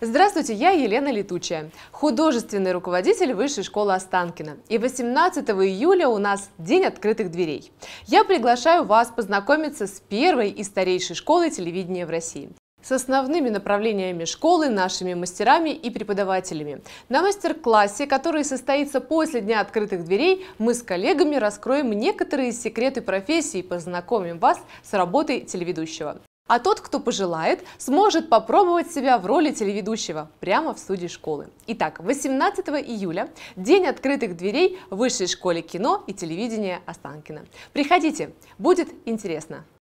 Здравствуйте, я Елена Летучая, художественный руководитель Высшей школы Останкина. И 18 июля у нас День открытых дверей. Я приглашаю вас познакомиться с первой и старейшей школой телевидения в России с основными направлениями школы, нашими мастерами и преподавателями. На мастер-классе, который состоится после Дня открытых дверей, мы с коллегами раскроем некоторые секреты профессии и познакомим вас с работой телеведущего. А тот, кто пожелает, сможет попробовать себя в роли телеведущего прямо в студии школы. Итак, 18 июля – день открытых дверей в Высшей школе кино и телевидения Останкино. Приходите, будет интересно!